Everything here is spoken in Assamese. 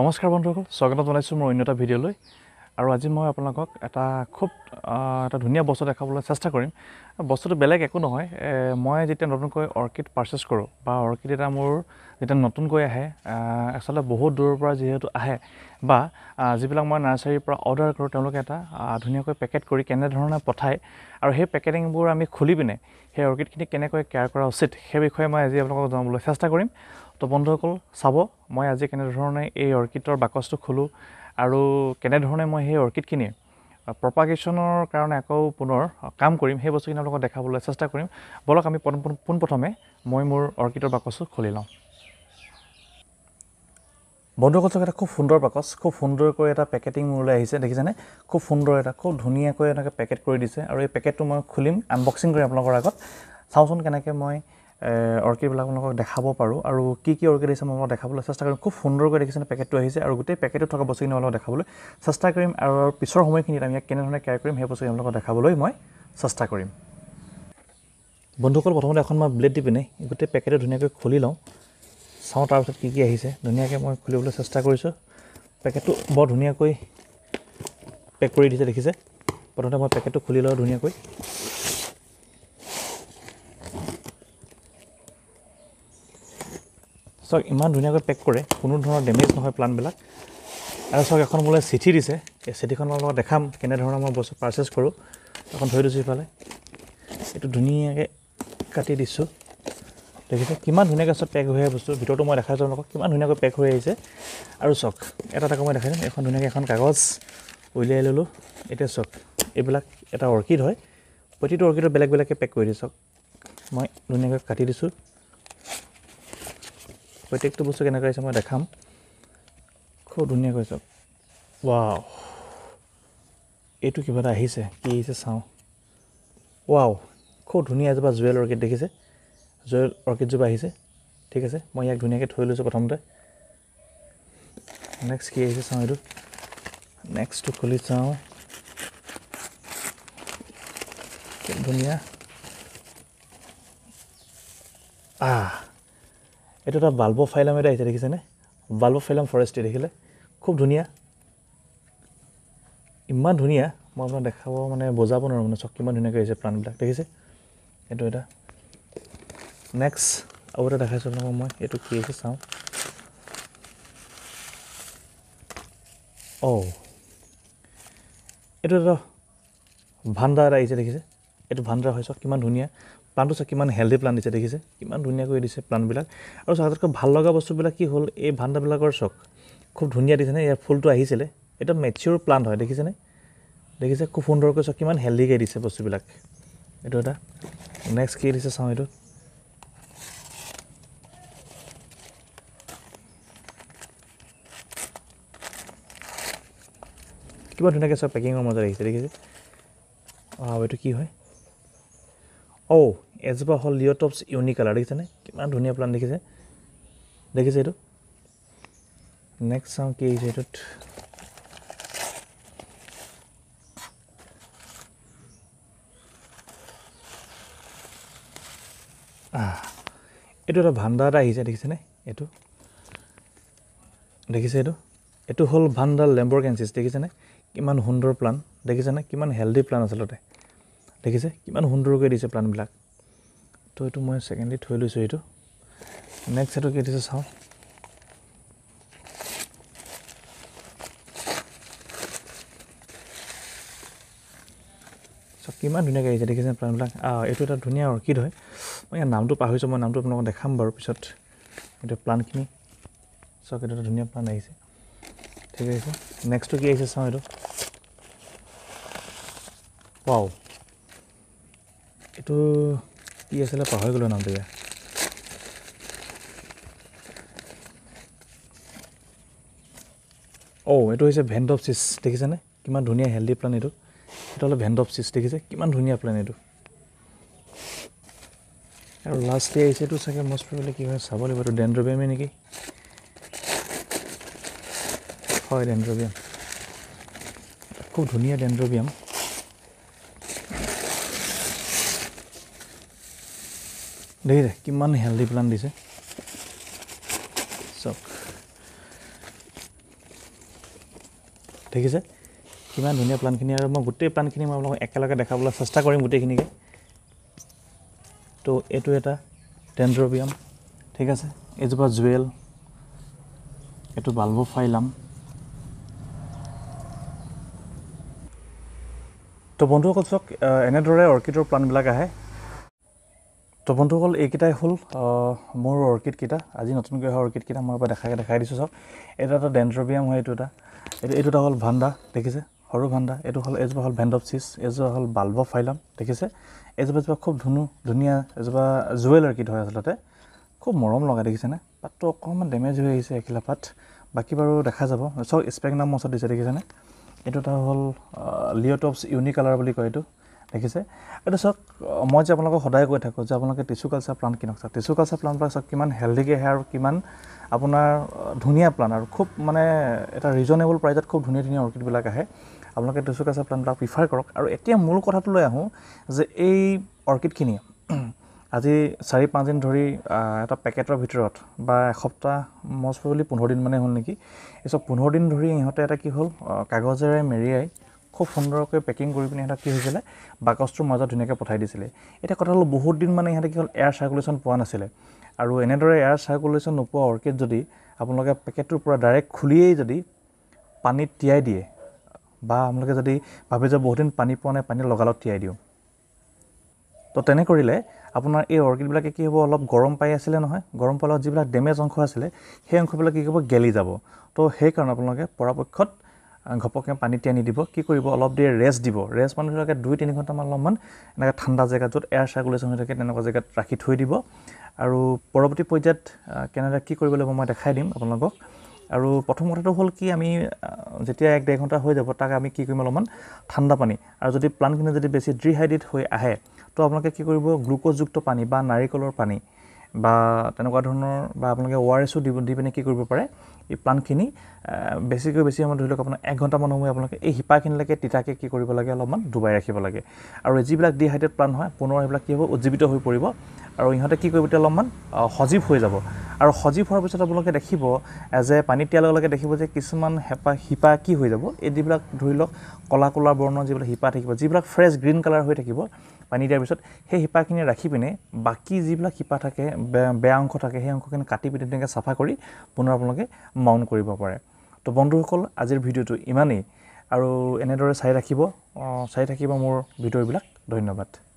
নমস্কাৰ বন্ধুসকল স্বাগতম জনাইছোঁ মোৰ অন্য এটা ভিডিঅ'লৈ আৰু আজি মই আপোনালোকক এটা খুব এটা ধুনীয়া বস্তু দেখাবলৈ চেষ্টা কৰিম বস্তুটো বেলেগ একো নহয় মই যেতিয়া নতুনকৈ অৰ্কিড পাৰ্চেছ কৰোঁ বা অৰ্কিড এটা মোৰ যেতিয়া নতুনকৈ আহে আচলতে বহুত দূৰৰ পৰা যিহেতু আহে বা যিবিলাক মই নাৰ্চাৰীৰ পৰা অৰ্ডাৰ কৰোঁ তেওঁলোকে এটা ধুনীয়াকৈ পেকেট কৰি কেনেধৰণে পঠায় আৰু সেই পেকেটিংবোৰ আমি খুলি পিনে সেই অৰ্কিডখিনি কেনেকৈ কেয়াৰ কৰা উচিত সেই বিষয়ে মই আজি আপোনালোকক জনাবলৈ চেষ্টা কৰিম তো বন্ধুসকল চাব মই আজি কেনেধৰণে এই অৰ্কিডৰ বাকচটো খোলোঁ আৰু কেনেধৰণে মই সেই অৰ্কিডখিনি প্ৰপাগেশ্যনৰ কাৰণে আকৌ পুনৰ কাম কৰিম সেই বস্তুখিনি আপোনালোকক দেখাবলৈ চেষ্টা কৰিম বলক আমি পোনপ্ৰথমে মই মোৰ অৰ্কিডৰ বাকচটো খুলি লওঁ বন্ধুসকল এটা খুব সুন্দৰ বাকচ খুব সুন্দৰকৈ এটা পেকেটিং মোৰলৈ আহিছে দেখিছেনে খুব সুন্দৰ এটা খুব ধুনীয়াকৈ এনেকৈ পেকেট কৰি দিছে আৰু এই পেকেটটো মই খুলিম আনবক্সিং কৰিম আপোনালোকৰ আগত চাওঁচোন কেনেকৈ মই অৰ্কিডবিলাকক দেখাব পাৰোঁ আৰু কি কি অৰ্কিড আহিছে মই দেখাবলৈ চেষ্টা কৰিম খুব সুন্দৰকৈ দেখিছেনে পেকেটটো আহিছে আৰু গোটেই পেকেটত থকা বস্তুখিনি আপোনালোকক দেখাবলৈ চেষ্টা কৰিম আৰু পিছৰ সময়খিনিত আমি ইয়াক কেনেধৰণে কেয়াৰ কৰিম সেই বস্তুখিনি আপোনালোকক দেখাবলৈ মই চেষ্টা কৰিম বন্ধুসকল প্ৰথমতে এখন মই ব্লেড দি পিনে গোটেই পেকেটটো ধুনীয়াকৈ খুলি লওঁ চাওঁ তাৰপিছত কি কি আহিছে ধুনীয়াকৈ মই খুলিবলৈ চেষ্টা কৰিছোঁ পেকেটটো বৰ ধুনীয়াকৈ পেক কৰি দিছে দেখিছে প্ৰথমতে মই পেকেটটো খুলি লওঁ ধুনীয়াকৈ চাওক ইমান ধুনীয়াকৈ পেক কৰে কোনো ধৰণৰ ডেমেজ নহয় প্লাণ্টবিলাক আৰু চাওক এখন বোলে চিঠি দিছে এই চিঠিখন মই লগত দেখাম কেনেধৰণৰ মই বস্তু পাৰ্চেছ কৰোঁ এখন থৈ দিছোঁ ইফালে এইটো ধুনীয়াকৈ কাটি দিছোঁ দেখিছে কিমান ধুনীয়াকৈ চব পেক হৈ আহে বস্তু ভিতৰতো মই দেখাইছোঁ আপোনালোকক কিমান ধুনীয়াকৈ পেক হৈ আহিছে আৰু চাওক এটা এটা মই দেখাই দিম এখন ধুনীয়াকৈ এখন কাগজ উলিয়াই ল'লোঁ এতিয়া চাওক এইবিলাক এটা অৰ্কিড হয় প্ৰতিটো অৰ্কিডত বেলেগ বেলেগকৈ পেক কৰি দিছে চাওক মই ধুনীয়াকৈ কাটি দিছোঁ প্ৰত্যেকটো বস্তু কেনেকৈ আহিছে মই দেখাম খুব ধুনীয়া কৈছে ৱা এইটো কিবা এটা আহিছে কি আহিছে চাওঁ ৱাও খুব ধুনীয়া এজোপা জুৱেল অৰ্কিড দেখিছে জুৱেল অৰ্কিডজোপা আহিছে ঠিক আছে মই ইয়াক ধুনীয়াকৈ থৈ লৈছোঁ প্ৰথমতে নেক্সট কি আহিছে চাওঁ এইটো নেক্সটটো খুলি চাওঁ ধুনীয়া আ এইটো এটা বাল্ব ফাইলাম এটা আহিছে দেখিছেনে বাল্ব ফাইলাম ফৰেষ্ট দেখিলে খুব ধুনীয়া ইমান ধুনীয়া মই আপোনাক দেখাব মানে বজাব নোৱাৰোঁ মানে চব কিমান ধুনীয়াকৈ আহিছে প্লাণ্টবিলাক দেখিছে এইটো এটা নেক্সট আৰু এটা দেখাইছোঁ আপোনালোকক মই এইটো কি আছে চাওঁ অ' এইটো এটা ভাণ্ডাৰ আহিছে দেখিছে এইটো ভাণ্ডাৰ হয় চাওক কিমান ধুনীয়া প্লানটো চাওক কিমান হেল্ডি প্লান দিছে দেখিছে কিমান ধুনীয়াকৈ দিছে প্লানবিলাক আৰু চাওক আটাইতকৈ ভাল লগা বস্তুবিলাক কি হ'ল এই ভাণ্ডাবিলাকৰ চাওক খুব ধুনীয়া দিছেনে ইয়াৰ ফুলটো আহিছিলে এটা মেচিয়'ৰ প্লান্ট হয় দেখিছেনে দেখিছে খুব সুন্দৰকৈ চাওক কিমান হেল্ডিকৈ দিছে বস্তুবিলাক এইটো এটা নেক্সট কি দিছে চাওঁ এইটো কিমান ধুনীয়াকৈ চাওক পেকিঙৰ মজা আহিছে দেখিছে অঁ এইটো কি হয় অ' এজোপা হ'ল লিঅ'টপ ইউনিক কালাৰ দেখিছেনে কিমান ধুনীয়া প্লান দেখিছে দেখিছে এইটো নেক্সট চাওঁ কি আহিছে এইটোত এইটো এটা ভাণ্ডা এটা আহিছে দেখিছেনে এইটো দেখিছে এইটো এইটো হ'ল ভাণ্ডাৰ লেম্বৰ কেঞ্চিছ দেখিছেনে কিমান সুন্দৰ প্লান দেখিছেনে কিমান হেল্ডি প্লান আচলতে দেখিছে কিমান সুন্দৰকৈ দিছে প্লানবিলাক তো এইটো মই ছেকেণ্ডলি থৈ লৈছোঁ এইটো নেক্সট এইটো কি দিছে চাওঁ চব কিমান ধুনীয়াকৈ আহিছে দেখিছে প্লানবিলাক এইটো এটা ধুনীয়া আৰু কি ধৰে মই ইয়াৰ নামটো পাহৰিছোঁ মই নামটো আপোনালোকক দেখাম বাৰু পিছত এইটো প্লানখিনি চক এইটো এটা ধুনীয়া প্লান আহিছে ঠিক আহিছে নেক্সটটো কি আহিছে চাওঁ এইটো পাওঁ এইটো কি আছিলে পাহৰি গ'লো নামটো ইয়াৰ অ' এইটো হৈছে ভেণ্ডপচিচ দেখিছেনে কিমান ধুনীয়া হেল্ডি প্লেন এইটো এইটো অলপ ভেণ্ডপচিচ দেখিছে কিমান ধুনীয়া প্লেন এইটো আৰু লাষ্ট ডে আহিছে এইটো চাগে মষ্ট প্ৰবলি কি হয় চাব লাগিব এইটো ডেণ্ড্ৰবিয়ামে নেকি হয় ডেণ্ড্ৰবিয়াম খুব ধুনীয়া ডেণ্ড্ৰবিয়াম দেখিছে কিমান হেল্ডি প্লান দিছে চাওক দেখিছে কিমান ধুনীয়া প্লানখিনি আৰু মই গোটেই প্লানখিনি মই আপোনালোকক একেলগে দেখাবলৈ চেষ্টা কৰিম গোটেইখিনিকে তো এইটো এটা টেণ্ড্ৰবিয়াম ঠিক আছে এজোপা জুৱেল এইটো বাল্ব ফাইলাম তো বন্ধুসকল চাওক এনেদৰে অৰ্কিডৰ প্লানবিলাক আহে তো বন্ধুসকল এইকেইটাই হ'ল মোৰ অৰ্কিডকেইটা আজি নতুনকৈ অহা অৰ্কিডকেইটা মই এবাৰ দেখাকৈ দেখাই দিছোঁ চাওক এটা এটা ডেণ্ড্ৰবিয়াম হয় এইটো এটা এইটো এইটো এটা হ'ল ভাণ্ডা দেখিছে সৰু ভাণ্ডা এইটো হ'ল এজোপা হ'ল ভেণ্ডপচিছ এজোপা হ'ল বাল্ব ফাইলাম দেখিছে এজোপা এজোপা খুব ধুনু ধুনীয়া এজোপা জুৱেল অৰ্কিড হয় আচলতে খুব মৰম লগা দেখিছেনে পাতটো অকণমান ডেমেজ হৈ আহিছে এখিলা পাত বাকী বাৰু দেখা যাব চব ওচৰত দিছে দেখিছেনে এইটো এটা হ'ল লিঅ'টপছ কালাৰ বুলি কয় এইটো দেখিছে এইটো চাওক মই যে আপোনালোকক সদায় কৈ থাকোঁ যে আপোনালোকে টিচু কালচাৰ প্লান কিনক চাওক টিচু কালচাৰ প্লানবিলাক চাওক কিমান হেল্ডিকে আহে আৰু কিমান আপোনাৰ ধুনীয়া প্লান আৰু খুব মানে এটা ৰিজনেবল প্ৰাইজত খুব ধুনীয়া ধুনীয়া অৰ্কিডবিলাক আহে আপোনালোকে টিচু কালচাৰ প্লানবিলাক প্ৰিফাৰ কৰক আৰু এতিয়া মূল কথাটোলৈ আহোঁ যে এই অৰ্কিডখিনি আজি চাৰি পাঁচদিন ধৰি এটা পেকেটৰ ভিতৰত বা এসপ্তাহ মষ্ট প্ৰবলি পোন্ধৰ দিন দিনমানেই হ'ল নেকি এই চব পোন্ধৰ দিন ধৰি ইহঁতে এটা কি হ'ল কাগজেৰে মেৰিয়াই খুব সুন্দৰকৈ পেকিং কৰি পিনে সিহঁতক কি হৈছিলে বাকচটোৰ মাজত ধুনীয়াকৈ পঠাই দিছিলে এতিয়া কথা হ'ল বহুত দিন মানে সিহঁতে কি হ'ল এয়াৰ চাৰ্কুলেশ্যন পোৱা নাছিলে আৰু এনেদৰে এয়াৰ চাৰ্কুলেশ্যন নোপোৱা অৰ্কিড যদি আপোনালোকে পেকেটটোৰ পৰা ডাইৰেক্ট খুলিয়েই যদি পানীত তিয়াই দিয়ে বা আপোনালোকে যদি ভাবে যে বহুত দিন পানী পোৱা নাই পানী লগালত তিয়াই দিওঁ তো তেনে কৰিলে আপোনাৰ এই অৰ্কিডবিলাকে কি হ'ব অলপ গৰম পাই আছিলে নহয় গৰম পালত যিবিলাক ডেমেজ অংশ আছিলে সেই অংশবিলাক কি হ'ব গেলি যাব তো সেইকাৰণে আপোনালোকে পৰাপক্ষত ঘপককৈ পানী তিয়াই দিব কি কৰিব অলপ দেৰি ৰেষ্ট দিব ৰেষ্ট মানে ধৰি লওক দুই তিনি ঘণ্টামান অলপমান এনেকৈ ঠাণ্ডা জেগাত য'ত এয়াৰ চাৰ্কুলেশ্যন হৈ থাকে তেনেকুৱা জেগাত ৰাখি থৈ দিব আৰু পৰৱৰ্তী পৰ্যায়ত কেনেদৰে কি কৰিব লাগিব মই দেখাই দিম আপোনালোকক আৰু প্ৰথম কথাটো হ'ল কি আমি যেতিয়া এক ডেৰ ঘণ্টা হৈ যাব তাক আমি কি কৰিম অলপমান ঠাণ্ডা পানী আৰু যদি প্লাণ্টখিনি যদি বেছি ড্ৰিহাইড্ৰেট হৈ আহে তো আপোনালোকে কি কৰিব গ্লুক'জযুক্ত পানী বা নাৰিকলৰ পানী বা তেনেকুৱা ধৰণৰ বা আপোনালোকে অ' আৰ এছো দিব দি পিনে কি কৰিব পাৰে এই প্লানখিনি বেছিকৈ বেছি সময় ধৰি লওক আপোনাৰ এক ঘণ্টামান সময় আপোনালোকে এই শিপাখিনিলৈকে তিতাকৈ কি কৰিব লাগে অলপমান ডুবাই ৰাখিব লাগে আৰু যিবিলাক ডিহাইড্ৰেড প্লান হয় পুনৰ সেইবিলাক কি হ'ব উজ্জীৱিত হৈ পৰিব আৰু ইহঁতে কি কৰিব তেতিয়া অলপমান সজীৱ হৈ যাব আৰু সজীৱ হোৱাৰ পিছত আপোনালোকে দেখিব যে পানীত দিয়াৰ লগে লগে দেখিব যে কিছুমান হেপা শিপা কি হৈ যাব এই যিবিলাক ধৰি লওক কলা কলা বৰ্ণৰ যিবিলাক শিপা থাকিব যিবিলাক ফ্ৰেছ গ্ৰীণ কালাৰ হৈ থাকিব পানী দিয়াৰ পিছত সেই শিপাখিনি ৰাখি পিনে বাকী যিবিলাক শিপা থাকে বেয়া অংশ থাকে সেই অংশখিনি কাটি পিনে তেনেকৈ চাফা কৰি পুনৰ আপোনালোকে মাউণ্ট কৰিব পাৰে তো বন্ধুসকল আজিৰ ভিডিঅ'টো ইমানেই আৰু এনেদৰে চাই ৰাখিব চাই থাকিব মোৰ ভিডিঅ'বিলাক ধন্যবাদ